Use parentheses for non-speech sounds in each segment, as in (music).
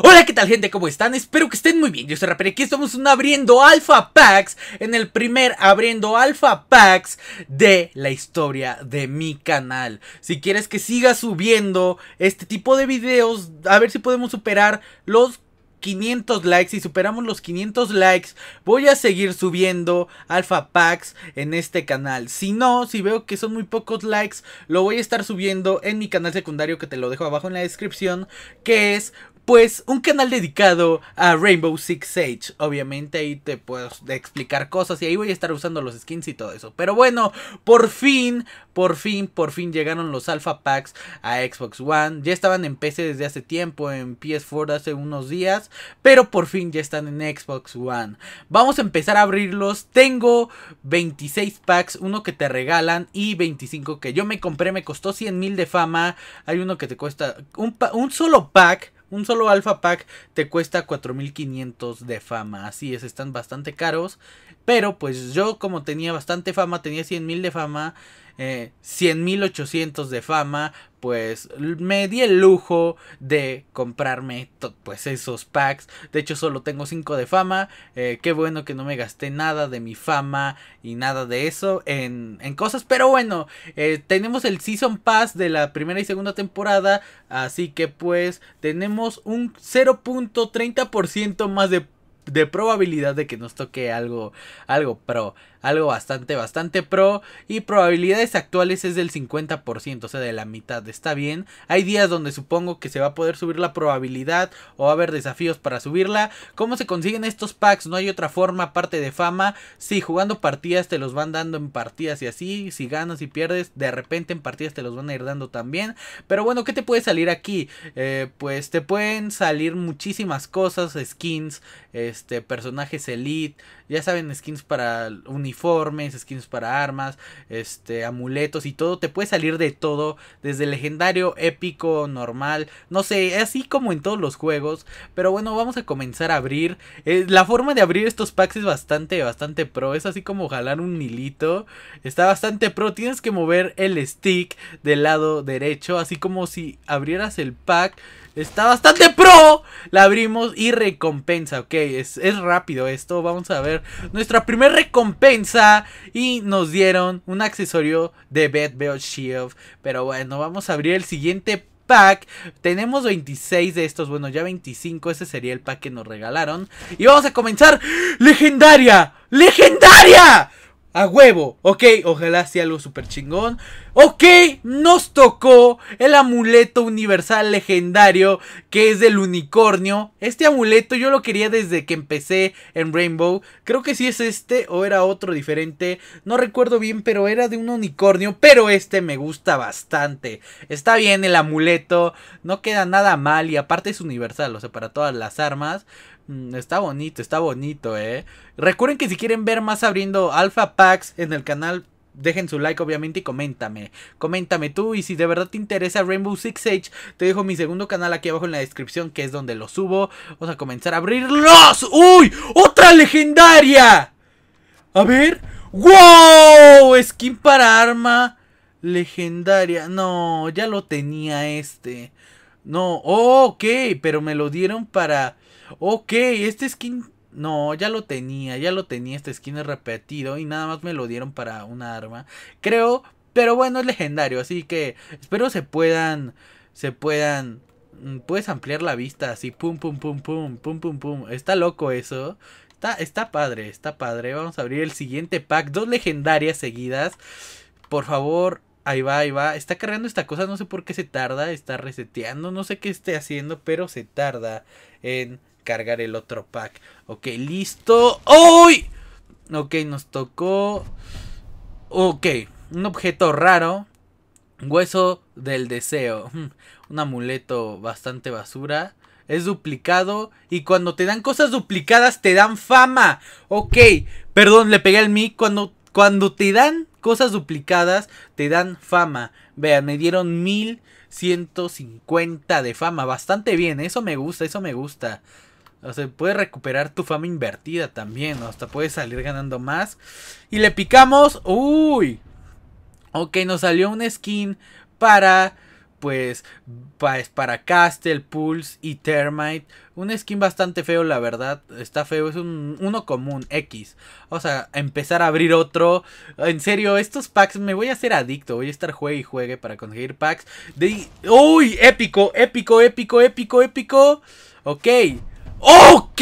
Hola, ¿qué tal gente? ¿Cómo están? Espero que estén muy bien. Yo soy Rapper, aquí estamos un abriendo Alpha Packs en el primer abriendo Alpha Packs de la historia de mi canal. Si quieres que siga subiendo este tipo de videos, a ver si podemos superar los 500 likes. Si superamos los 500 likes, voy a seguir subiendo Alpha Packs en este canal. Si no, si veo que son muy pocos likes, lo voy a estar subiendo en mi canal secundario que te lo dejo abajo en la descripción. Que es pues un canal dedicado a Rainbow Six Siege. Obviamente ahí te puedo explicar cosas y ahí voy a estar usando los skins y todo eso. Pero bueno, por fin, por fin, por fin llegaron los Alpha Packs a Xbox One. Ya estaban en PC desde hace tiempo, en PS4 hace unos días, pero por fin ya están en Xbox One. Vamos a empezar a abrirlos. Tengo 26 packs, uno que te regalan y 25 que yo me compré, me costó 100 mil de fama. Hay uno que te cuesta un, un solo pack un solo Alpha pack te cuesta 4500 de fama. Así es, están bastante caros. Pero pues yo como tenía bastante fama, tenía 100.000 de fama. 100.800 eh, de fama, pues me di el lujo de comprarme pues esos packs. De hecho solo tengo 5 de fama. Que eh, qué bueno que no me gasté nada de mi fama y nada de eso en, en cosas. Pero bueno, eh, tenemos el Season Pass de la primera y segunda temporada. Así que pues tenemos un 0.30% más de, de probabilidad de que nos toque algo, algo pro algo bastante, bastante pro. Y probabilidades actuales es del 50%, o sea, de la mitad. Está bien. Hay días donde supongo que se va a poder subir la probabilidad o va a haber desafíos para subirla. ¿Cómo se consiguen estos packs? No hay otra forma aparte de fama. Si, jugando partidas te los van dando en partidas y así. Si ganas y pierdes, de repente en partidas te los van a ir dando también. Pero bueno, ¿qué te puede salir aquí? Eh, pues te pueden salir muchísimas cosas, skins, este, personajes elite ya saben, skins para uniformes, skins para armas, este, amuletos y todo. Te puede salir de todo, desde legendario, épico, normal, no sé, así como en todos los juegos. Pero bueno, vamos a comenzar a abrir. Eh, la forma de abrir estos packs es bastante, bastante pro. Es así como jalar un hilito. Está bastante pro. Tienes que mover el stick del lado derecho, así como si abrieras el pack Está bastante pro. La abrimos y recompensa. Ok, es, rápido esto. Vamos a ver nuestra primera recompensa. Y nos dieron un accesorio de Bed Bell Shield. Pero bueno, vamos a abrir el siguiente pack. Tenemos 26 de estos. Bueno, ya 25. Ese sería el pack que nos regalaron. Y vamos a comenzar. ¡Legendaria! ¡Legendaria! A huevo, ok, ojalá sea algo super chingón Ok, nos tocó el amuleto universal legendario que es del unicornio. Este amuleto yo lo quería desde que empecé en Rainbow. Creo que sí es este o era otro diferente. No recuerdo bien, pero era de un unicornio. Pero este me gusta bastante. Está bien el amuleto, no queda nada mal y aparte es universal, o sea, para todas las armas. Mm, está bonito, está bonito, eh. Recuerden que si quieren ver más abriendo Alpha Packs en el canal dejen su like obviamente y coméntame. Coméntame tú y si de verdad te interesa Rainbow Six Siege, te dejo mi segundo canal aquí abajo en la descripción que es donde lo subo. Vamos a comenzar a abrirlos. ¡Uy! ¡Otra legendaria! A ver. ¡Wow! Skin para arma legendaria. No, ya lo tenía este. No, ok, pero me lo dieron para... Ok, este skin no, ya lo tenía, ya lo tenía este skin repetido y nada más me lo dieron para una arma. Creo, pero bueno, es legendario, así que espero se puedan se puedan mm, puedes ampliar la vista así pum pum pum pum pum pum pum. Está loco eso. Está está padre, está padre. Vamos a abrir el siguiente pack, dos legendarias seguidas. Por favor, ahí va, ahí va. Está cargando esta cosa, no sé por qué se tarda, está reseteando, no sé qué esté haciendo, pero se tarda en cargar el otro pack. Ok, listo. ¡Uy! Ok, nos tocó... Ok, un objeto raro. Hueso del deseo. Un amuleto bastante basura. Es duplicado. Y cuando te dan cosas duplicadas, te dan fama. Ok, perdón, le pegué al mí Cuando, cuando te dan cosas duplicadas, te dan fama. Vean, me dieron 1150 de fama. Bastante bien, eso me gusta, eso me gusta. O sea, puedes recuperar tu fama invertida también. o Hasta puedes salir ganando más. Y le picamos. ¡Uy! Ok, nos salió un skin para. Pues, para Castle, Pulse y Termite. Un skin bastante feo, la verdad. Está feo, es un uno común, X. Vamos a empezar a abrir otro. En serio, estos packs me voy a hacer adicto. Voy a estar juegue y juegue para conseguir packs. ¡Uy! Épico, épico, épico, épico, épico. Ok. ¡Ok!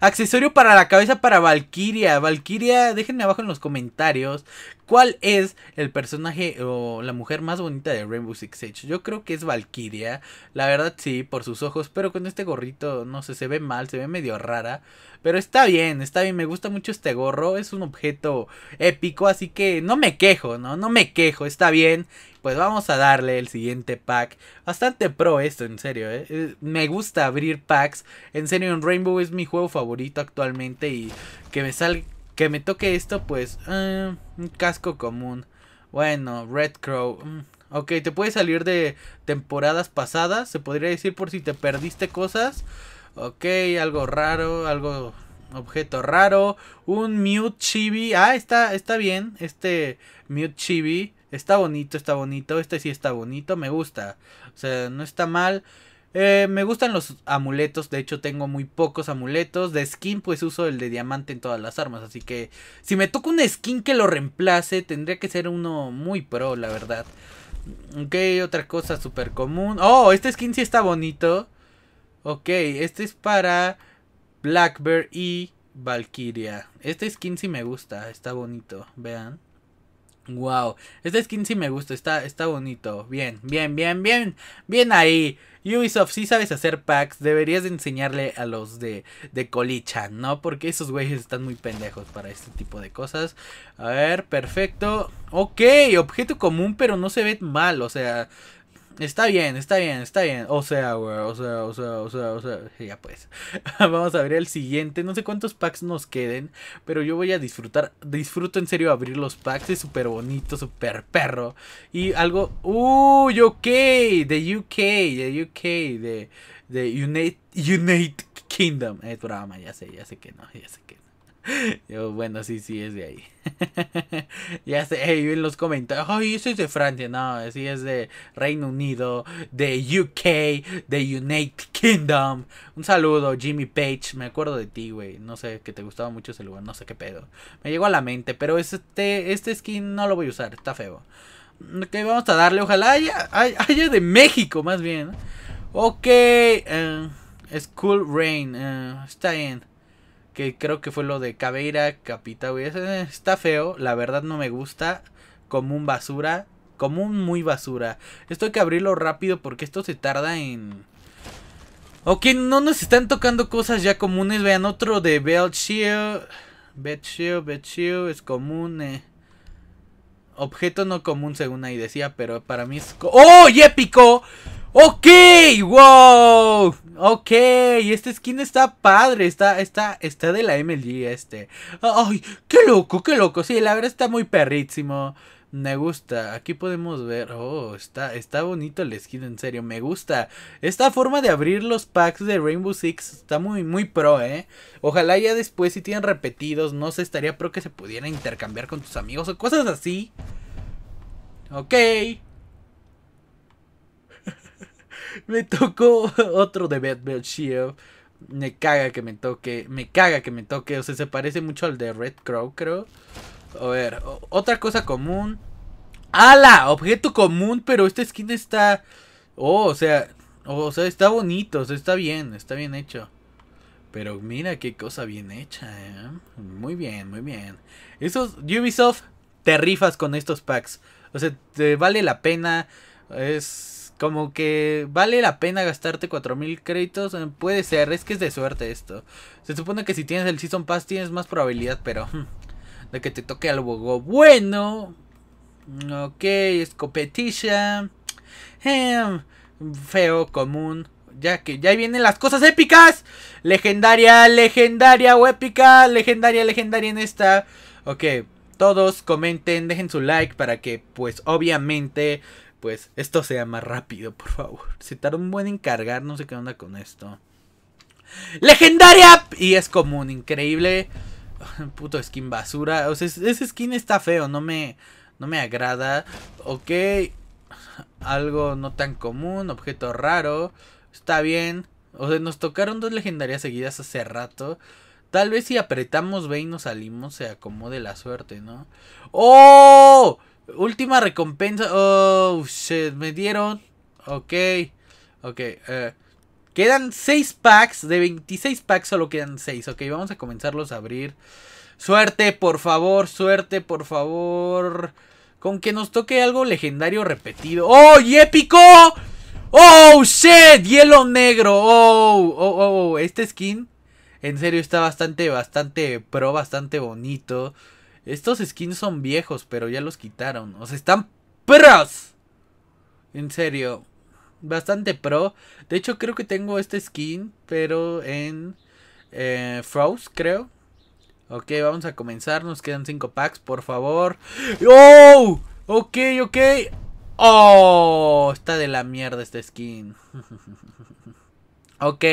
Accesorio para la cabeza para Valkyria. Valkyria, déjenme abajo en los comentarios ¿Cuál es el personaje o la mujer más bonita de Rainbow Six Siege? Yo creo que es Valkyria. La verdad sí, por sus ojos. Pero con este gorrito, no sé, se ve mal, se ve medio rara. Pero está bien, está bien. Me gusta mucho este gorro. Es un objeto épico. Así que no me quejo, ¿no? No me quejo, está bien. Pues vamos a darle el siguiente pack. Bastante pro esto, en serio. ¿eh? eh me gusta abrir packs. En serio, Rainbow es mi juego favorito actualmente. Y que me salga que me toque esto, pues, eh, un casco común. Bueno, Red Crow. Mm, ok, te puede salir de temporadas pasadas, se podría decir por si te perdiste cosas. Ok, algo raro, algo objeto raro. Un Mute Chibi. Ah, está, está bien. Este Mute Chibi. Está bonito, está bonito. Este sí está bonito, me gusta. O sea, no está mal. Eh, me gustan los amuletos, de hecho tengo muy pocos amuletos. De skin pues uso el de diamante en todas las armas, así que si me toca un skin que lo reemplace tendría que ser uno muy pro, la verdad. Ok, otra cosa súper común. Oh, este skin sí está bonito. Ok, este es para Blackbear y Valkyria. Este skin sí me gusta, está bonito, vean. Wow, esta skin sí me gusta, está, está bonito. Bien, bien, bien, bien, bien ahí. Ubisoft, si sí sabes hacer packs, deberías enseñarle a los de, de Colichan, ¿no? Porque esos güeyes están muy pendejos para este tipo de cosas. A ver, perfecto. Ok, objeto común, pero no se ve mal, o sea, Está bien, está bien, está bien. O sea, güey, o sea, o sea, o sea, o sea. (laughs) Ya pues. (laughs) Vamos a abrir el siguiente. No sé cuántos packs nos queden. Pero yo voy a disfrutar. Disfruto en serio abrir los packs. Es súper bonito, súper perro. Y algo. ¡Uy! Uh, ok. De UK. De UK. De, de United, United Kingdom. Es drama, ya sé, ya sé que no, ya sé que no. (laughs) Yo, bueno, sí, sí, es de ahí. (laughs) ya sé, hey, en los comentarios, ay, eso es de Francia, no, así es de Reino Unido, de UK, de United Kingdom. Un saludo, Jimmy Page, me acuerdo de ti, güey, no sé, que te gustaba mucho ese lugar, no sé qué pedo. Me llegó a la mente, pero este, este skin no lo voy a usar, está feo. qué vamos a darle, ojalá haya, haya de México, más bien. Ok, eh, School Rain, eh, está bien que creo que fue lo de Cabeira, Capita, Está feo, la verdad no me gusta. Común, basura, Común, muy basura. Esto hay que abrirlo rápido porque esto se tarda en... Ok, no nos están tocando cosas ya comunes. Vean, otro de Shield Bell Shield es común. Eh. Objeto no común según ahí decía, pero para mí es... ¡Oh, y épico! ¡Ok! ¡Wow! Ok, este skin está padre, está, está, está de la MLG este. Ay, qué loco, qué loco. Sí, la verdad está muy perrísimo. Me gusta. Aquí podemos ver. Oh, está, está bonito el skin, en serio. Me gusta. Esta forma de abrir los packs de Rainbow Six está muy, muy pro, eh. Ojalá ya después, si tienen repetidos, no se estaría pro que se pudiera intercambiar con tus amigos o cosas así. Ok. Me tocó (laughs) otro de Batman Shield. Me caga que me toque. Me caga que me toque. O sea, se parece mucho al de Red Crow, creo. A ver, otra cosa común. ¡Hala! Objeto común, pero esta skin está. Oh, o sea. Oh, o sea, está bonito. O sea, está bien. Está bien hecho. Pero mira qué cosa bien hecha, eh. Muy bien, muy bien. Esos Ubisoft, te rifas con estos packs. O sea, te vale la pena. Es como que vale la pena gastarte 4000 créditos. Eh, puede ser, es que es de suerte esto. Se supone que si tienes el Season Pass tienes más probabilidad, pero. Hmm, de que te toque algo bueno. Ok, escopetilla. feo, común. Ya que ya vienen las cosas épicas. Legendaria, legendaria o épica. Legendaria, legendaria en esta. Ok, todos comenten, dejen su like para que pues obviamente pues esto sea más rápido, por favor. Se un buen encargar, no sé qué onda con esto. ¡Legendaria! Y es común, increíble. (laughs) Puto skin basura. O sea, ese skin está feo, no me, no me agrada. Ok. Algo no tan común, objeto raro. Está bien. O sea, nos tocaron dos legendarias seguidas hace rato. Tal vez si apretamos B y nos salimos se acomode la suerte, ¿no? ¡Oh! Última recompensa. Oh, shit, me dieron. Ok, ok. Eh, quedan 6 packs. De 26 packs solo quedan 6. Ok, vamos a comenzarlos a abrir. Suerte, por favor, suerte, por favor. Con que nos toque algo legendario repetido. ¡Oh, y épico! ¡Oh, shit! Hielo negro. ¡Oh, oh, oh! oh. Este skin, en serio, está bastante, bastante pro, bastante bonito. Estos skins son viejos, pero ya los quitaron. O sea, están pros. En serio. Bastante pro. De hecho, creo que tengo este skin, pero en eh, froze, creo. Ok, vamos a comenzar. Nos quedan 5 packs, por favor. ¡Oh! Ok, ok. ¡Oh! Está de la mierda este skin. (laughs) ok,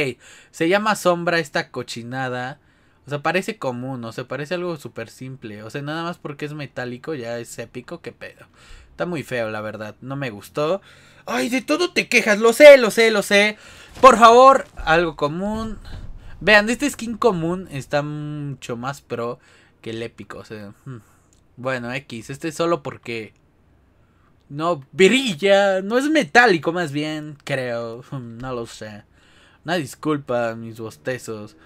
se llama Sombra esta cochinada. O sea, parece común, o sea, parece algo súper simple. O sea, nada más porque es metálico ya es épico, qué pedo. Está muy feo, la verdad. No me gustó. Ay, de todo te quejas. Lo sé, lo sé, lo sé. Por favor, algo común. Vean, este skin común está mucho más pro que el épico. O sea, hmm. bueno, X. Este es solo porque no brilla. No es metálico, más bien, creo. Hmm, no lo sé. Una disculpa, mis bostezos.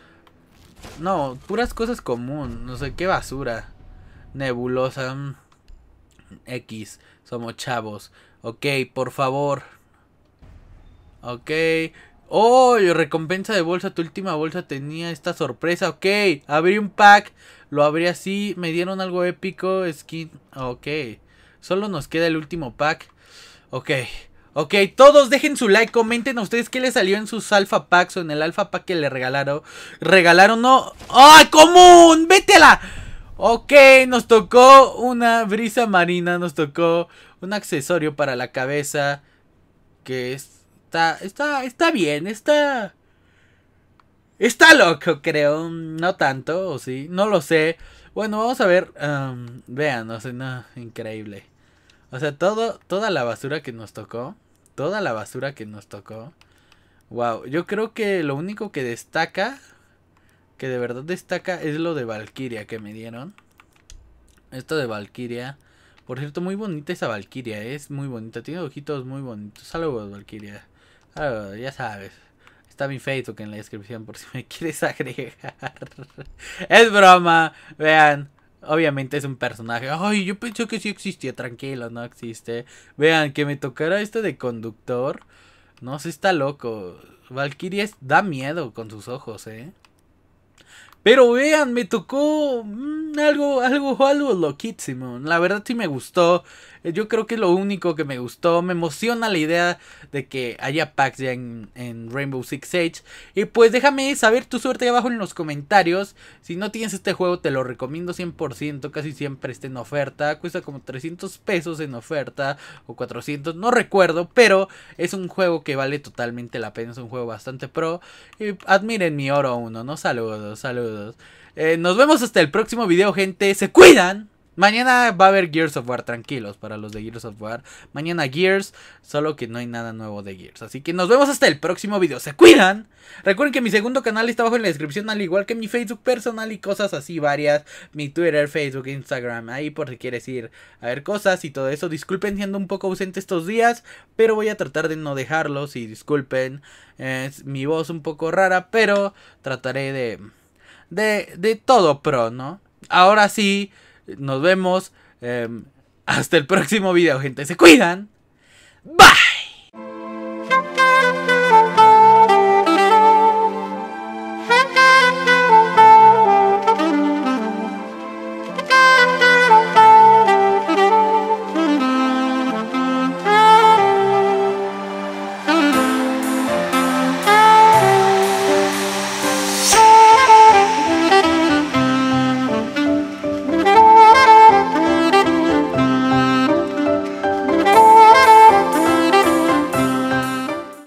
No, puras cosas común. No sé qué basura. Nebulosa. Mm, X. Somos chavos. Ok, por favor. Ok. Oh, recompensa de bolsa. Tu última bolsa tenía esta sorpresa. Ok, abrí un pack. Lo abrí así. Me dieron algo épico. Skin. Ok. Solo nos queda el último pack. Ok. Ok, todos dejen su like, comenten a ustedes qué le salió en sus alfa packs o en el alfa pack que le regalaron. Regalaron, no. ¡Ay, común! ¡Vétela! Ok, nos tocó una brisa marina, nos tocó un accesorio para la cabeza. Que está, está, está bien, está... Está loco, creo. No tanto, o sí, no lo sé. Bueno, vamos a ver. vean, no sé, no, increíble. O sea, todo, toda la basura que nos tocó toda la basura que nos tocó. Wow, yo creo que lo único que destaca, que de verdad destaca, es lo de Valkyria que me dieron. Esto de Valkyria. Por cierto, muy bonita esa Valkyria, ¿eh? es muy bonita. Tiene ojitos muy bonitos. Saludos, Valkyria. Saludos, ya sabes. Está mi Facebook en la descripción por si me (laughs) quieres agregar. es broma, vean. Obviamente es un personaje. Ay, yo pensé que sí existía. Tranquilo, no existe. Vean, que me tocara esto de conductor. No, se está loco. Valkyrie da miedo con sus ojos, ¿eh? Pero vean, me tocó mm, algo, algo, algo loquísimo. La verdad sí me gustó. Eh, yo creo que es lo único que me gustó. Me emociona la idea de que haya packs ya en, Rainbow Six Siege. Y pues déjame saber tu suerte ahí abajo en los comentarios. Si no tienes este juego te lo recomiendo 100%. Casi siempre está en oferta. Cuesta como 300 pesos en oferta. O 400, no recuerdo. Pero es un juego que vale totalmente la pena. Es un juego bastante pro. Y admiren mi oro uno, ¿no? Saludos, saludos. Eh, nos vemos hasta el próximo video, gente. Se cuidan. Mañana va a haber Gears of War, tranquilos, para los de Gears of War. Mañana Gears, solo que no hay nada nuevo de Gears. Así que nos vemos hasta el próximo video. ¡Se cuidan! Recuerden que mi segundo canal está abajo en la descripción, al igual que mi Facebook personal y cosas así varias. Mi Twitter, Facebook, Instagram, ahí por si quieres ir a ver cosas y todo eso. Disculpen siendo un poco ausente estos días, pero voy a tratar de no dejarlos y disculpen. Es eh, mi voz un poco rara, pero trataré de de, todo pro, ¿no? Ahora sí, nos vemos. Em, hasta el próximo video, gente. Se cuidan. ¡Bah!